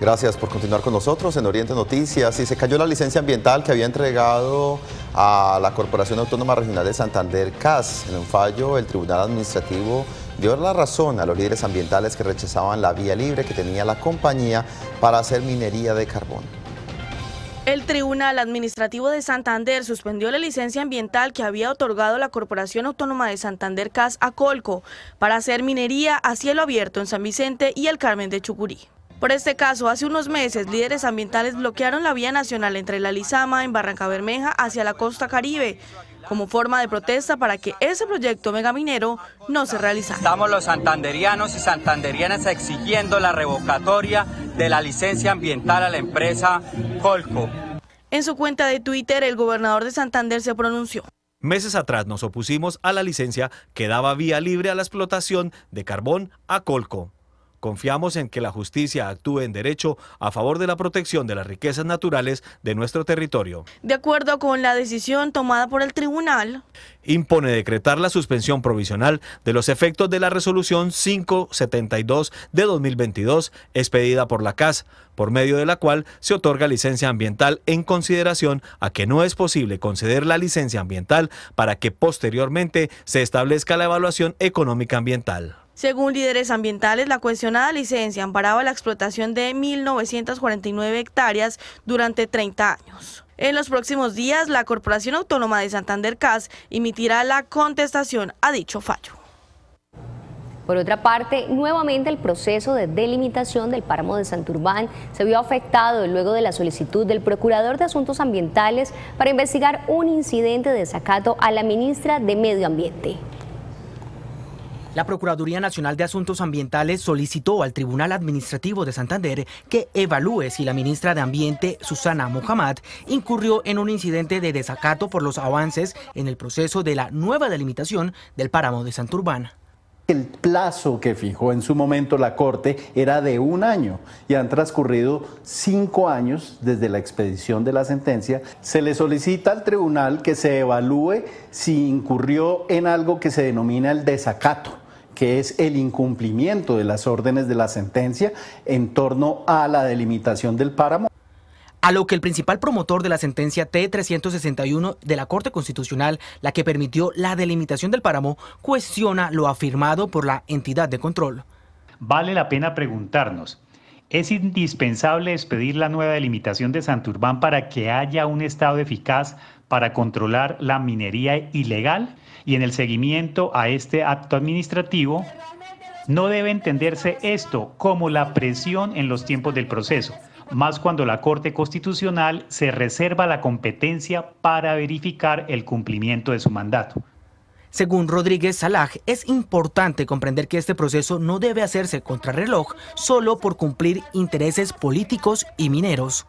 Gracias por continuar con nosotros en Oriente Noticias. Y se cayó la licencia ambiental que había entregado a la Corporación Autónoma Regional de Santander, CAS. En un fallo, el Tribunal Administrativo dio la razón a los líderes ambientales que rechazaban la vía libre que tenía la compañía para hacer minería de carbón. El Tribunal Administrativo de Santander suspendió la licencia ambiental que había otorgado la Corporación Autónoma de Santander CAS a Colco para hacer minería a cielo abierto en San Vicente y el Carmen de Chucurí. Por este caso, hace unos meses, líderes ambientales bloquearon la vía nacional entre la Lizama en Barranca Bermeja hacia la costa caribe, como forma de protesta para que ese proyecto megaminero no se realizara. Estamos los santanderianos y santanderianas exigiendo la revocatoria de la licencia ambiental a la empresa Colco. En su cuenta de Twitter, el gobernador de Santander se pronunció. Meses atrás nos opusimos a la licencia que daba vía libre a la explotación de carbón a Colco. Confiamos en que la justicia actúe en derecho a favor de la protección de las riquezas naturales de nuestro territorio. De acuerdo con la decisión tomada por el tribunal, impone decretar la suspensión provisional de los efectos de la resolución 572 de 2022 expedida por la CAS, por medio de la cual se otorga licencia ambiental en consideración a que no es posible conceder la licencia ambiental para que posteriormente se establezca la evaluación económica ambiental. Según líderes ambientales, la cuestionada licencia amparaba la explotación de 1.949 hectáreas durante 30 años. En los próximos días, la Corporación Autónoma de Santander CAS emitirá la contestación a dicho fallo. Por otra parte, nuevamente el proceso de delimitación del páramo de Santurbán se vio afectado luego de la solicitud del Procurador de Asuntos Ambientales para investigar un incidente de desacato a la ministra de Medio Ambiente. La Procuraduría Nacional de Asuntos Ambientales solicitó al Tribunal Administrativo de Santander que evalúe si la ministra de Ambiente, Susana Mohamed, incurrió en un incidente de desacato por los avances en el proceso de la nueva delimitación del páramo de Santurbán. El plazo que fijó en su momento la Corte era de un año y han transcurrido cinco años desde la expedición de la sentencia. Se le solicita al tribunal que se evalúe si incurrió en algo que se denomina el desacato que es el incumplimiento de las órdenes de la sentencia en torno a la delimitación del páramo. A lo que el principal promotor de la sentencia T-361 de la Corte Constitucional, la que permitió la delimitación del páramo, cuestiona lo afirmado por la entidad de control. Vale la pena preguntarnos es indispensable expedir la nueva delimitación de Santurbán para que haya un Estado eficaz para controlar la minería ilegal y en el seguimiento a este acto administrativo no debe entenderse esto como la presión en los tiempos del proceso, más cuando la Corte Constitucional se reserva la competencia para verificar el cumplimiento de su mandato. Según Rodríguez Salaj, es importante comprender que este proceso no debe hacerse contrarreloj solo por cumplir intereses políticos y mineros.